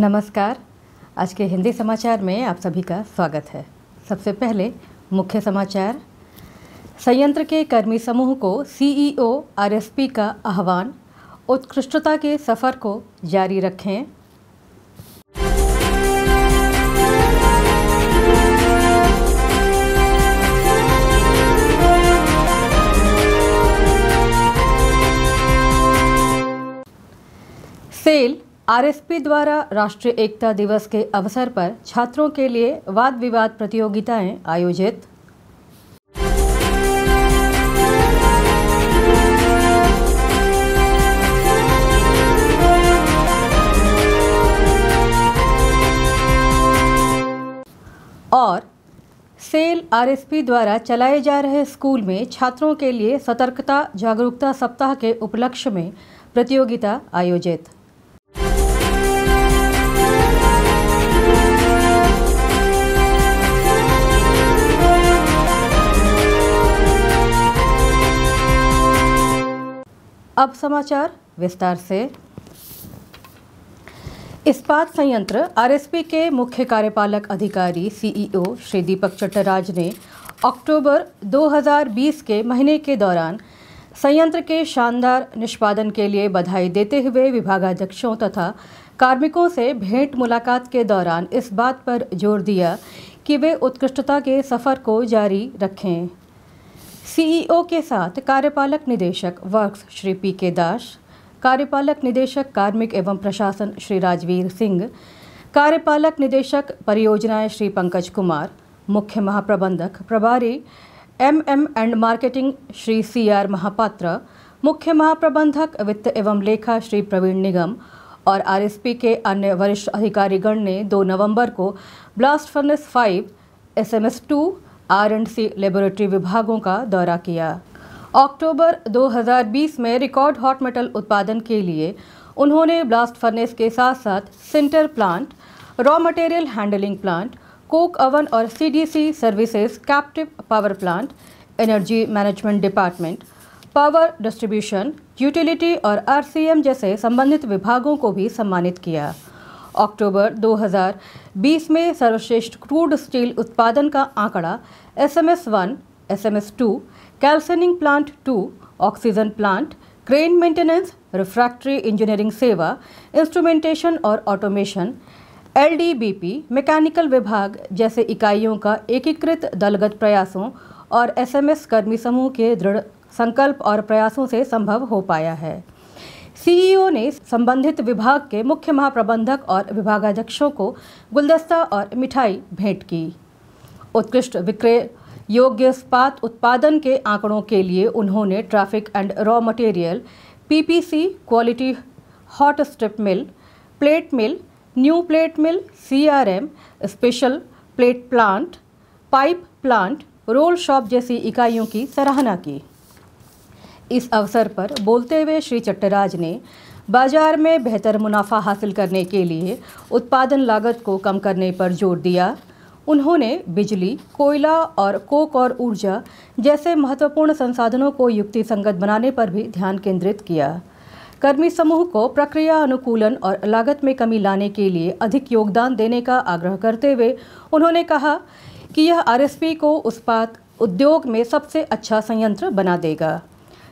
नमस्कार आज के हिंदी समाचार में आप सभी का स्वागत है सबसे पहले मुख्य समाचार संयंत्र के कर्मी समूह को सीईओ आरएसपी e का आह्वान उत्कृष्टता के सफ़र को जारी रखें आरएसपी द्वारा राष्ट्रीय एकता दिवस के अवसर पर छात्रों के लिए वाद विवाद प्रतियोगिताएं आयोजित और सेल आरएसपी द्वारा चलाए जा रहे स्कूल में छात्रों के लिए सतर्कता जागरूकता सप्ताह के उपलक्ष्य में प्रतियोगिता आयोजित अब समाचार विस्तार से इस्पात संयंत्र आरएसपी के मुख्य कार्यपालक अधिकारी सीईओ श्री दीपक चट्टराज ने अक्टूबर 2020 के महीने के दौरान संयंत्र के शानदार निष्पादन के लिए बधाई देते हुए विभागाध्यक्षों तथा कार्मिकों से भेंट मुलाकात के दौरान इस बात पर जोर दिया कि वे उत्कृष्टता के सफ़र को जारी रखें सीईओ e के साथ कार्यपालक निदेशक वर्क्स श्री पी के दास कार्यपालक निदेशक कार्मिक एवं प्रशासन श्री राजवीर सिंह कार्यपालक निदेशक परियोजनाएं श्री पंकज कुमार मुख्य महाप्रबंधक प्रभारी M M and marketing Shri C R Mahapatra मुख्य महाप्रबंधक वित्त एवं लेखा श्री प्रवीण निगम और आरएसपी के अन्य वरिष्ठ अधिकारीगण ने 2 नवंबर को blast furnace 5 S two R and C laboratory विभागों का दौरा किया अक्टूबर 2020 में रिकॉर्ड हॉट मेटल उत्पादन के लिए उन्होंने ब्लास्ट फर्नेस के साथ साथ sinter plant raw material handling plant coke oven और CDC services captive power plant energy management department power distribution utility और आरसीएम जैसे संबंधित विभागों को भी सम्मानित किया अक्टूबर 2020 में सर्वश्रेष्ठ क्रूड स्टील उत्पादन का आंकड़ा S M S one S M S two calcining plant two oxygen plant crane maintenance refractory engineering सेवा इंस्ट्रूमेंटेशन और ऑटोमेशन एल मैकेनिकल विभाग जैसे इकाइयों का एकीकृत दलगत प्रयासों और एसएमएस कर्मी समूह के दृढ़ संकल्प और प्रयासों से संभव हो पाया है सीईओ e ने संबंधित विभाग के मुख्य महाप्रबंधक और विभागाध्यक्षों को गुलदस्ता और मिठाई भेंट की उत्कृष्ट विक्रय योग्य इस्पात उत्पादन के आंकड़ों के लिए उन्होंने traffic and raw material PPC quality hot strip mill plate mill new plate mill CRM special plate plant pipe plant roll shop जैसी इकाइयों की सराहना की इस अवसर पर बोलते हुए श्री चट्टराज ने बाजार में बेहतर मुनाफा हासिल करने के लिए उत्पादन लागत को कम करने पर जोर दिया उन्होंने बिजली कोयला और कोक और ऊर्जा जैसे महत्वपूर्ण संसाधनों को युक्ति संगत बनाने पर भी ध्यान केंद्रित किया कर्मी समूह को प्रक्रिया अनुकूलन और लागत में कमी लाने के लिए अधिक योगदान देने का आग्रह करते हुए उन्होंने कहा कि यह आरएसपी को उत्पाद उद्योग में सबसे अच्छा संयंत्र बना देगा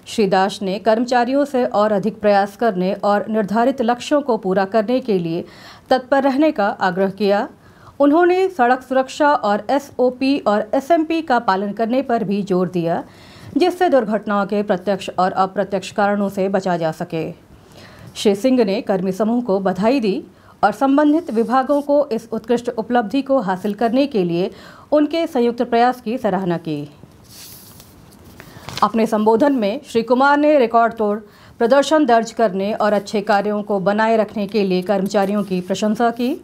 श्री दास ने कर्मचारियों से और अधिक प्रयास करने और निर्धारित लक्ष्यों को पूरा करने के लिए तत्पर रहने का आग्रह किया उन्होंने सड़क सुरक्षा और एसओपी और एसएमपी का पालन करने पर भी जोर दिया जिससे दुर्घटनाओं के प्रत्यक्ष और अप्रत्यक्ष कारणों से बचा जा सके श्री सिंह ने कर्मी समूह को बधाई दी और संबंधित विभागों को इस उत्कृष्ट उपलब्धि को हासिल करने के लिए उनके संयुक्त प्रयास की सराहना की अपने संबोधन में श्री कुमार ने रिकॉर्ड तोड़ प्रदर्शन दर्ज करने और अच्छे कार्यों को बनाए रखने के लिए कर्मचारियों की प्रशंसा की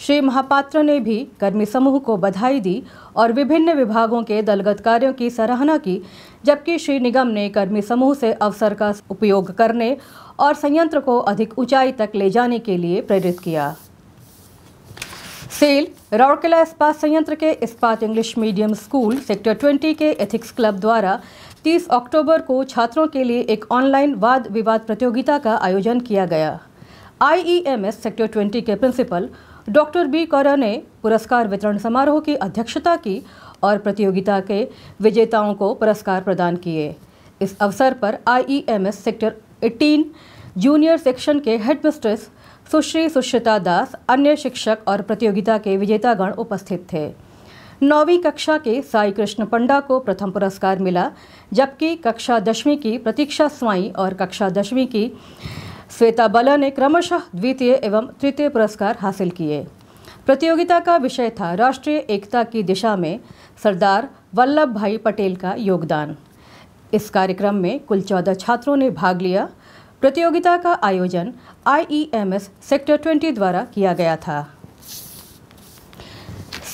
श्री महापात्र ने भी कर्मी समूह को बधाई दी और विभिन्न विभागों के दलगत कार्यों की सराहना की जबकि श्री निगम ने कर्मी समूह से अवसर का उपयोग करने और संयंत्र को अधिक ऊंचाई तक ले जाने के लिए प्रेरित किया सेल राउरकेला इस्पात संयंत्र के इस्पात इंग्लिश मीडियम स्कूल सेक्टर 20 के एथिक्स क्लब द्वारा 30 अक्टूबर को छात्रों के लिए एक ऑनलाइन वाद विवाद प्रतियोगिता का आयोजन किया गया आईईएमएस सेक्टर 20 के प्रिंसिपल डॉक्टर बी कौरा ने पुरस्कार वितरण समारोह की अध्यक्षता की और प्रतियोगिता के विजेताओं को पुरस्कार प्रदान किए इस अवसर पर आईईएमएस सेक्टर 18 जूनियर सेक्शन के हेड मिस्ट्रेस सुश्री सुश्रिता दास अन्य शिक्षक और प्रतियोगिता के विजेतागण उपस्थित थे नौवीं कक्षा के साई कृष्ण पंडा को प्रथम पुरस्कार मिला जबकि कक्षा दसवीं की प्रतीक्षा स्वाई और कक्षा दसवीं की श्वेता बला ने क्रमशः द्वितीय एवं तृतीय पुरस्कार हासिल किए प्रतियोगिता का विषय था राष्ट्रीय एकता की दिशा में सरदार वल्लभ भाई पटेल का योगदान इस कार्यक्रम में कुल चौदह छात्रों ने भाग लिया प्रतियोगिता का आयोजन आई सेक्टर ट्वेंटी द्वारा किया गया था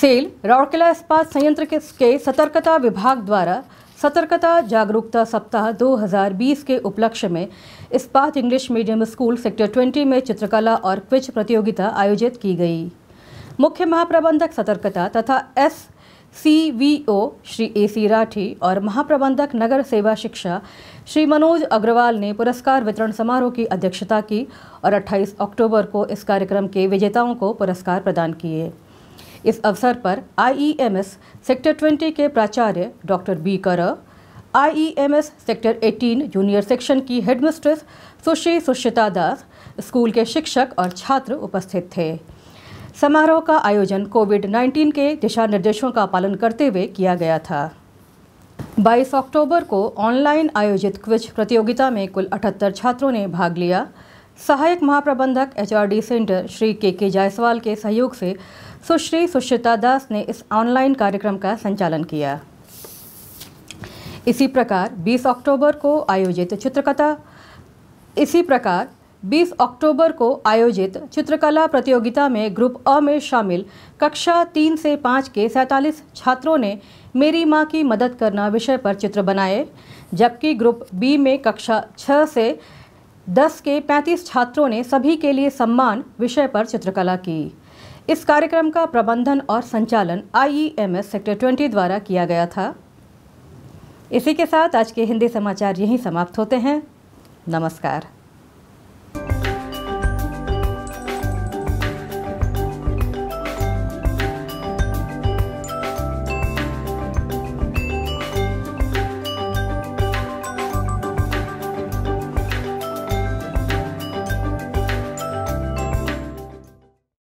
सेल राउरकेला इस्पात संयंत्र के, के सतर्कता विभाग द्वारा सतर्कता जागरूकता सप्ताह 2020 के उपलक्ष्य में इस्पात इंग्लिश मीडियम स्कूल सेक्टर 20 में चित्रकला और क्विज प्रतियोगिता आयोजित की गई मुख्य महाप्रबंधक सतर्कता तथा S C V O Shri A C Rathi और महाप्रबंधक नगर सेवा शिक्षा श्री मनोज अग्रवाल ने पुरस्कार वितरण समारोह की अध्यक्षता की और 28 अक्टूबर को इस कार्यक्रम के विजेताओं को पुरस्कार प्रदान किए इस अवसर पर आईईएमएस e सेक्टर 20 के प्राचार्य doctor B Kar IEMS e sector 18 junior section की हेडमिस्ट्रेस सुश्री सुश्रिता दास स्कूल के शिक्षक और छात्र उपस्थित थे समारोह का आयोजन कोविड 19 के दिशा निर्देशों का पालन करते हुए किया गया था 22 अक्टूबर को ऑनलाइन आयोजित क्विज प्रतियोगिता में कुल 78 छात्रों ने भाग लिया सहायक महाप्रबंधक एचआरडी सेंटर श्री के के जायसवाल के सहयोग से सुश्री सुश्रिता दास ने इस ऑनलाइन कार्यक्रम का संचालन किया इसी प्रकार 20 अक्टूबर को आयोजित चित्रकथा इसी प्रकार 20 अक्टूबर को आयोजित चित्रकला प्रतियोगिता में ग्रुप अ में शामिल कक्षा तीन से पाँच के सैंतालीस छात्रों ने मेरी माँ की मदद करना विषय पर चित्र बनाए जबकि ग्रुप बी में कक्षा छः से दस के पैंतीस छात्रों ने सभी के लिए सम्मान विषय पर चित्रकला की इस कार्यक्रम का प्रबंधन और संचालन आईईएमएस e सेक्टर ट्वेंटी द्वारा किया गया था इसी के साथ आज के हिंदी समाचार यहीं समाप्त होते हैं नमस्कार